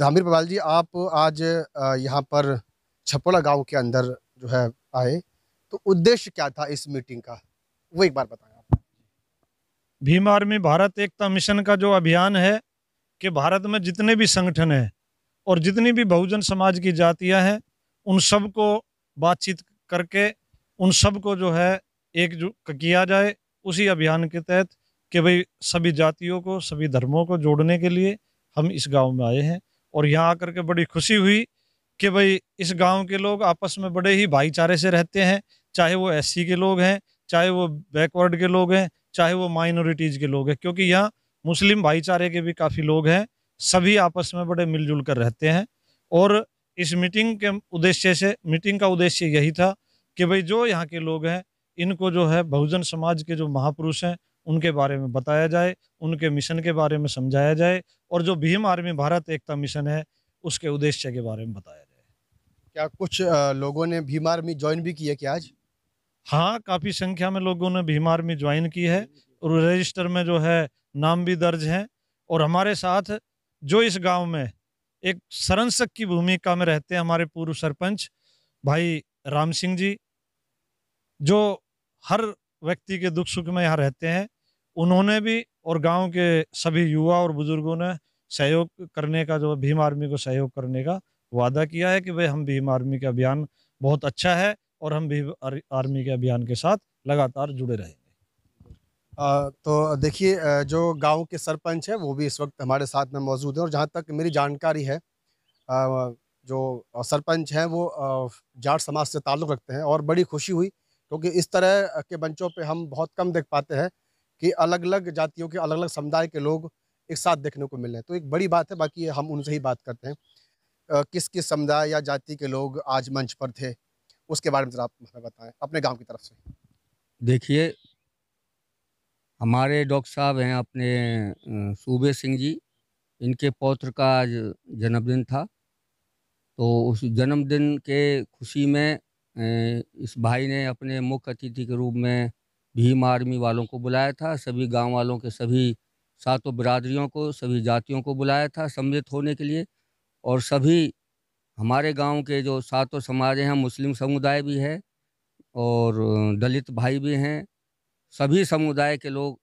धामिर बवाल जी आप आज यहाँ पर छपोला गांव के अंदर जो है आए तो उद्देश्य क्या था इस मीटिंग का वो एक बार बताएं आप भीम आर्मी भारत एकता मिशन का जो अभियान है कि भारत में जितने भी संगठन हैं और जितनी भी बहुजन समाज की जातियां हैं उन सबको बातचीत करके उन सबको जो है एकजुट किया जाए उसी अभियान के तहत कि भाई सभी जातियों को सभी धर्मों को जोड़ने के लिए हम इस गांव में आए हैं और यहाँ आकर के बड़ी खुशी हुई कि भाई इस गांव के लोग आपस में बड़े ही भाईचारे से रहते हैं चाहे वो एससी के लोग हैं चाहे वो बैकवर्ड के लोग हैं चाहे वो माइनॉरिटीज़ के लोग हैं क्योंकि यहाँ मुस्लिम भाईचारे के भी काफ़ी लोग हैं सभी आपस में बड़े मिलजुल कर रहते हैं और इस मीटिंग के उद्देश्य से मीटिंग का उद्देश्य यही था कि भाई जो यहाँ के लोग हैं इनको जो है बहुजन समाज के जो महापुरुष हैं उनके बारे में बताया जाए उनके मिशन के बारे में समझाया जाए और जो भीम आर्मी भारत एकता मिशन है उसके उद्देश्य के बारे में बताया जाए क्या कुछ लोगों ने भीम आर्मी ज्वाइन भी किया क्या आज हाँ काफ़ी संख्या में लोगों ने भीम आर्मी ज्वाइन की है और रजिस्टर में जो है नाम भी दर्ज हैं और हमारे साथ जो इस गांव में एक सरंसक की भूमिका में रहते हैं हमारे पूर्व सरपंच भाई राम सिंह जी जो हर व्यक्ति के दुख सुख में यहाँ रहते हैं उन्होंने भी और गांव के सभी युवा और बुजुर्गों ने सहयोग करने का जो भीम आर्मी को सहयोग करने का वादा किया है कि भाई हम भीम आर्मी का अभियान बहुत अच्छा है और हम भीम आर्मी के अभियान के साथ लगातार जुड़े रहेंगे तो देखिए जो गांव के सरपंच हैं वो भी इस वक्त हमारे साथ में मौजूद हैं और जहाँ तक मेरी जानकारी है जो सरपंच हैं वो जाट समाज से ताल्लुक़ रखते हैं और बड़ी खुशी हुई क्योंकि इस तरह के मंचों पे हम बहुत कम देख पाते हैं कि अलग अलग जातियों के अलग अलग समुदाय के लोग एक साथ देखने को मिल रहे हैं तो एक बड़ी बात है बाकी हम उनसे ही बात करते हैं किस किस समुदाय या जाति के लोग आज मंच पर थे उसके बारे में ज़रा आप हमें बताएं अपने गांव की तरफ से देखिए हमारे डॉक्टर साहब हैं अपने सूबे सिंह जी इनके पौत्र का आज जन्मदिन था तो उस जन्मदिन के खुशी में इस भाई ने अपने मुख्य अतिथि के रूप में भीम आर्मी वालों को बुलाया था सभी गांव वालों के सभी सातों बरादरियों को सभी जातियों को बुलाया था सम्मिलित होने के लिए और सभी हमारे गांव के जो सातों समाज हैं मुस्लिम समुदाय भी है और दलित भाई भी हैं सभी समुदाय के लोग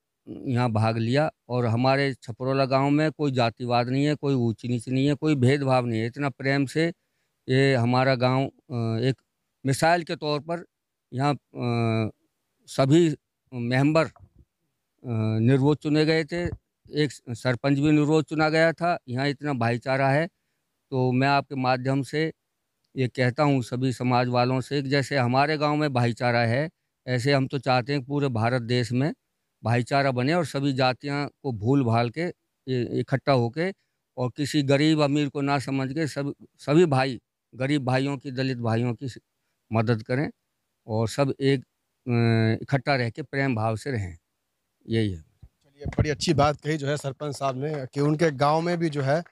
यहाँ भाग लिया और हमारे छपरौला गांव में कोई जातिवाद नहीं है कोई ऊँची नीच नहीं है कोई भेदभाव नहीं है इतना प्रेम से ये हमारा गांव एक मिसाइल के तौर पर यहाँ सभी मेंबर निर्वोध चुने गए थे एक सरपंच भी निर्वोध चुना गया था यहाँ इतना भाईचारा है तो मैं आपके माध्यम से ये कहता हूँ सभी समाज वालों से जैसे हमारे गांव में भाईचारा है ऐसे हम तो चाहते हैं पूरे भारत देश में भाईचारा बने और सभी जातियाँ को भूल भाल के इकट्ठा होके और किसी गरीब अमीर को ना समझ के सब सभी भाई गरीब भाइयों की दलित भाइयों की मदद करें और सब एक इकट्ठा रह के प्रेम भाव से रहें यही है चलिए बड़ी अच्छी बात कही जो है सरपंच साहब ने कि उनके गांव में भी जो है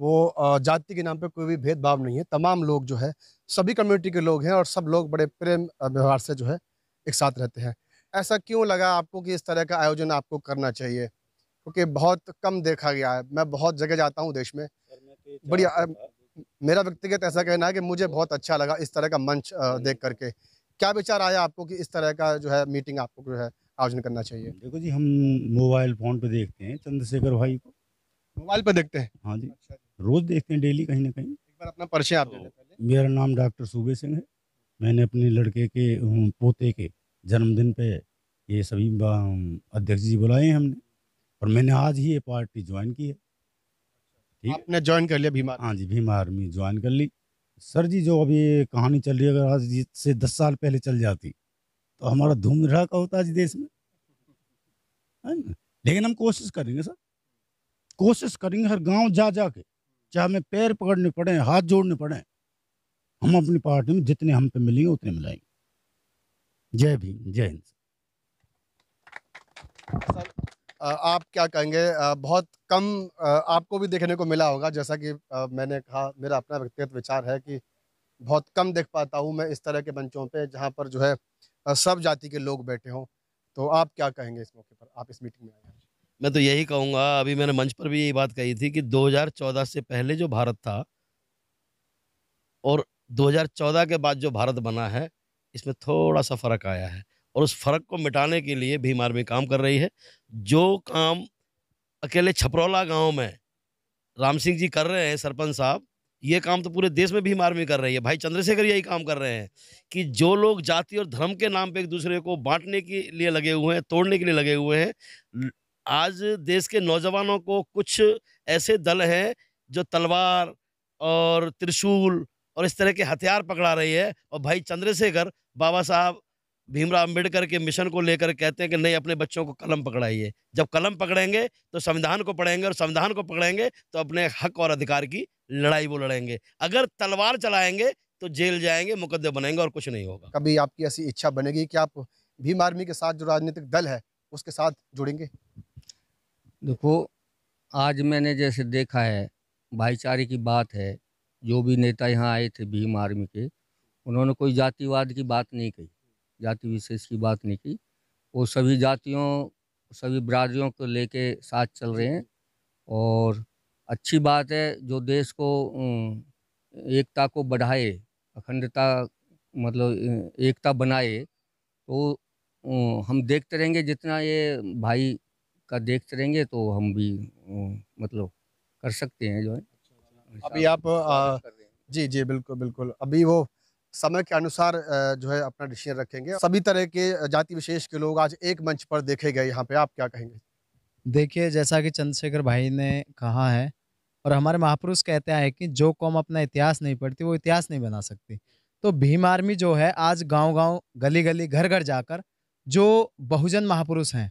वो जाति के नाम पे कोई भी भेदभाव नहीं है तमाम लोग जो है सभी कम्युनिटी के लोग हैं और सब लोग बड़े प्रेम व्यवहार से जो है एक साथ रहते हैं ऐसा क्यों लगा आपको कि इस तरह का आयोजन आपको करना चाहिए क्योंकि बहुत कम देखा गया है मैं बहुत जगह जाता हूँ देश में तो बढ़िया मेरा व्यक्तिगत ऐसा कहना है कि मुझे तो बहुत अच्छा लगा इस तरह का मंच देख करके क्या विचार आया आपको कि इस तरह का जो है मीटिंग आपको जो है आयोजन करना चाहिए देखो जी हम मोबाइल फ़ोन पे देखते हैं चंद्रशेखर भाई को मोबाइल पे देखते हैं हाँ जी अच्छा रोज़ देखते हैं डेली कहीं ना कहीं एक बार अपना परिचय आप तो, मेरा नाम डॉक्टर सूबे सिंह है मैंने अपने लड़के के पोते के जन्मदिन पे ये सभी अध्यक्ष जी बुलाए हैं हमने और मैंने आज ही ये पार्टी ज्वाइन की है ठीक आपने ज्वाइन कर लिया भीमा हाँ जी भीमा आर्मी ज्वाइन कर ली सर जी जो अभी कहानी चल रही है अगर आज से दस साल पहले चल जाती तो हमारा धूम का होता आज देश में है ना लेकिन हम कोशिश करेंगे सर कोशिश करेंगे हर गांव जा जा के चाहे हमें पैर पकड़ने पड़े हाथ जोड़ने पड़े हम अपनी पार्टी में जितने हम पे मिलेंगे उतने मिलाएंगे जय भीम जय हिंद सर आप क्या कहेंगे बहुत कम आपको भी देखने को मिला होगा जैसा कि मैंने कहा मेरा अपना व्यक्तिगत विचार है कि बहुत कम देख पाता हूँ मैं इस तरह के मंचों पे जहाँ पर जो है सब जाति के लोग बैठे हों तो आप क्या कहेंगे इस मौके पर आप इस मीटिंग में आए मैं तो यही कहूँगा अभी मैंने मंच पर भी यही बात कही थी कि 2014 से पहले जो भारत था और 2014 के बाद जो भारत बना है इसमें थोड़ा सा फ़र्क आया है और उस फर्क को मिटाने के लिए भीम आर्मी काम कर रही है जो काम अकेले छपरौला गांव में राम सिंह जी कर रहे हैं सरपंच साहब ये काम तो पूरे देश में भीम आर्मी कर रही है भाई चंद्रशेखर यही काम कर रहे हैं कि जो लोग जाति और धर्म के नाम पर एक दूसरे को बांटने के लिए लगे हुए हैं तोड़ने के लिए लगे हुए हैं आज देश के नौजवानों को कुछ ऐसे दल हैं जो तलवार और त्रिशूल और इस तरह के हथियार पकड़ा रही है और भाई चंद्रशेखर बाबा साहब भीमराव अम्बेडकर के मिशन को लेकर कहते हैं कि नहीं अपने बच्चों को कलम पकड़ाइए जब कलम पकड़ेंगे तो संविधान को पढ़ेंगे और संविधान को पकड़ेंगे तो अपने हक और अधिकार की लड़ाई वो लड़ेंगे अगर तलवार चलाएंगे तो जेल जाएंगे मुकदमे बनेंगे और कुछ नहीं होगा कभी आपकी ऐसी इच्छा बनेगी कि आप भीम आर्मी के साथ जो राजनीतिक दल है उसके साथ जुड़ेंगे देखो आज मैंने जैसे देखा है भाईचारे की बात है जो भी नेता यहाँ आए थे भीम आर्मी के उन्होंने कोई जातिवाद की बात नहीं कही जाति विशेष की बात नहीं की वो सभी जातियों सभी बरादरियों को लेके साथ चल रहे हैं और अच्छी बात है जो देश को एकता को बढ़ाए अखंडता मतलब एकता बनाए तो हम देखते रहेंगे जितना ये भाई का देखते रहेंगे तो हम भी मतलब कर सकते हैं जो है अभी आप आ, जी जी बिल्कुल बिल्कुल अभी वो समय के अनुसार जो है अपना डिसीजन रखेंगे सभी तरह के जाति विशेष के लोग आज एक मंच पर देखे गए यहाँ पे आप क्या कहेंगे देखिए जैसा कि चंद्रशेखर भाई ने कहा है और हमारे महापुरुष कहते हैं कि जो कौम अपना इतिहास नहीं पढ़ती वो इतिहास नहीं बना सकती तो भीम आर्मी जो है आज गाँव गाँव गली गली घर घर जाकर जो बहुजन महापुरुष हैं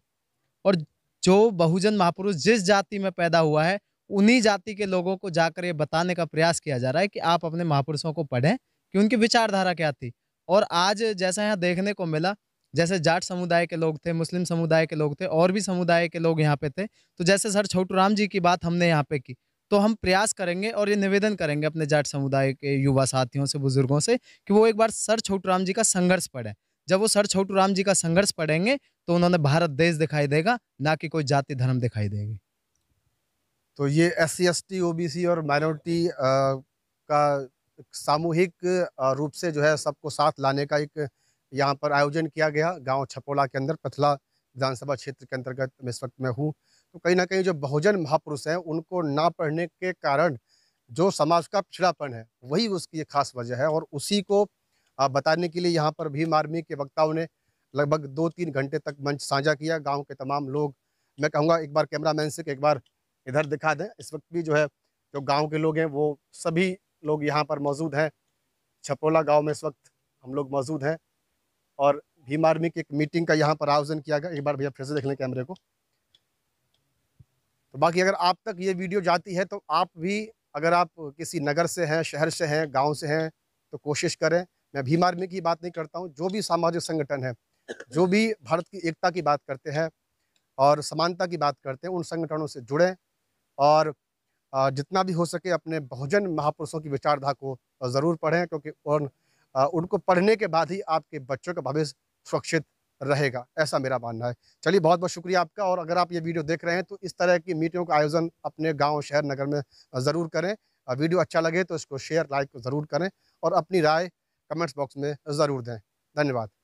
और जो बहुजन महापुरुष जिस जाति में पैदा हुआ है उन्हीं जाति के लोगों को जाकर ये बताने का प्रयास किया जा रहा है कि आप अपने महापुरुषों को पढ़ें उनकी विचारधारा क्या थी और आज जैसा यहाँ देखने को मिला जैसे जाट समुदाय के लोग थे मुस्लिम समुदाय के लोग थे और भी समुदाय के लोग यहाँ पे थे तो जैसे सर छोटू जी की बात हमने यहाँ पे की तो हम प्रयास करेंगे और ये निवेदन करेंगे अपने जाट समुदाय के युवा साथियों से बुजुर्गों से कि वो एक बार सर छोटू राम जी का संघर्ष पढ़े जब वो सर छोटू राम जी का संघर्ष पढ़ेंगे तो उन्होंने भारत देश दिखाई देगा ना कि कोई जाति धर्म दिखाई देगी तो ये S C S T C और माइनॉरिटी का सामूहिक रूप से जो है सबको साथ लाने का एक यहाँ पर आयोजन किया गया गांव छपोला के अंदर पथला विधानसभा क्षेत्र के अंतर्गत मैं इस वक्त मैं हूँ तो कहीं ना कहीं जो बहुजन महापुरुष हैं उनको ना पढ़ने के कारण जो समाज का पिछड़ापन है वही उसकी एक खास वजह है और उसी को बताने के लिए यहाँ पर भीम आर्मी के वक्ताओं ने लगभग दो तीन घंटे तक मंच साझा किया गाँव के तमाम लोग मैं कहूँगा एक बार कैमरा से एक बार इधर दिखा दें इस वक्त भी जो है जो गाँव के लोग हैं वो सभी लोग यहाँ पर मौजूद हैं छपोला गांव में इस वक्त हम लोग मौजूद हैं और भीम आर्मी की एक मीटिंग का यहाँ पर आयोजन किया गया एक बार भैया फिर से देख लें कैमरे को तो बाकी अगर आप तक ये वीडियो जाती है तो आप भी अगर आप किसी नगर से हैं शहर से हैं गाँव से हैं तो कोशिश करें मैं भीम आर्मी की बात नहीं करता हूँ जो भी सामाजिक संगठन है जो भी भारत की एकता की बात करते हैं और समानता की बात करते हैं उन संगठनों से जुड़ें और जितना भी हो सके अपने बहुजन महापुरुषों की विचारधारा को ज़रूर पढ़ें क्योंकि उन उनको पढ़ने के बाद ही आपके बच्चों का भविष्य सुरक्षित रहेगा ऐसा मेरा मानना है चलिए बहुत बहुत शुक्रिया आपका और अगर आप ये वीडियो देख रहे हैं तो इस तरह की मीटिंगों का आयोजन अपने गांव शहर नगर में ज़रूर करें वीडियो अच्छा लगे तो इसको शेयर लाइक ज़रूर करें और अपनी राय कमेंट्स बॉक्स में ज़रूर दें धन्यवाद